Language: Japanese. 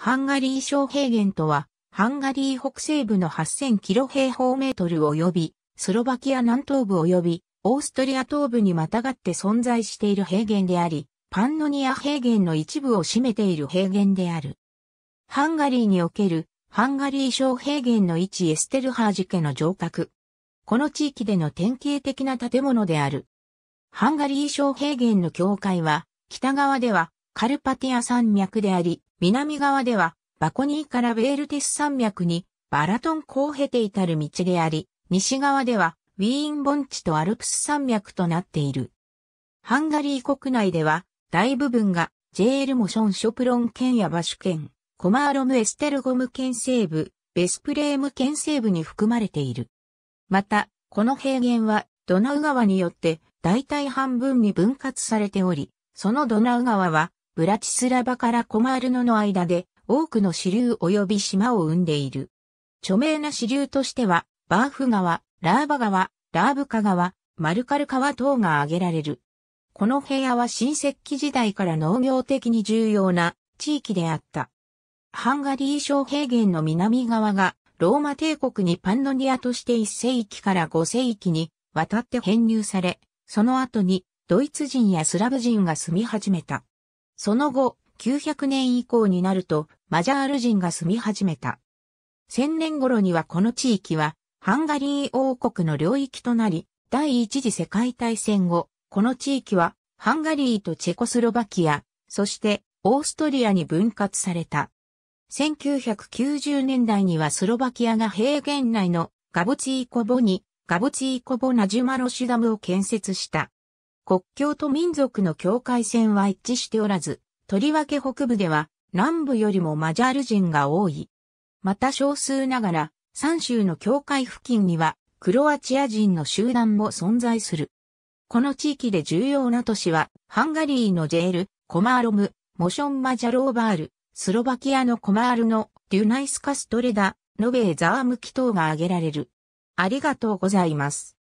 ハンガリー小平原とは、ハンガリー北西部の8000キロ平方メートル及び、スロバキア南東部及び、オーストリア東部にまたがって存在している平原であり、パンノニア平原の一部を占めている平原である。ハンガリーにおける、ハンガリー小平原の位置エステルハージ家の城郭。この地域での典型的な建物である。ハンガリー小平原の境界は、北側ではカルパティア山脈であり、南側では、バコニーからベールテス山脈に、バラトン湖を経て至る道であり、西側では、ウィーン盆地とアルプス山脈となっている。ハンガリー国内では、大部分が、JL モションショプロン県やバシュ県、コマーロムエステルゴム県西部、ベスプレーム県西部に含まれている。また、この平原は、ドナウ川によって、大体半分に分割されており、そのドナウ川は、ブラチスラバからコマールノの間で多くの支流及び島を生んでいる。著名な支流としては、バーフ川、ラーバ川、ラーブカ川、マルカル川等が挙げられる。この部屋は新石器時代から農業的に重要な地域であった。ハンガリー小平原の南側がローマ帝国にパンノニアとして1世紀から5世紀に渡って編入され、その後にドイツ人やスラブ人が住み始めた。その後、900年以降になると、マジャール人が住み始めた。1000年頃にはこの地域は、ハンガリー王国の領域となり、第一次世界大戦後、この地域は、ハンガリーとチェコスロバキア、そしてオーストリアに分割された。1990年代にはスロバキアが平原内のガボチーコボにガボチーコボナジュマロシュダムを建設した。国境と民族の境界線は一致しておらず、とりわけ北部では南部よりもマジャール人が多い。また少数ながら、三州の境界付近にはクロアチア人の集団も存在する。この地域で重要な都市は、ハンガリーのジェール、コマーロム、モションマジャローバール、スロバキアのコマールのデュナイスカストレダ、ノベーザームキ等が挙げられる。ありがとうございます。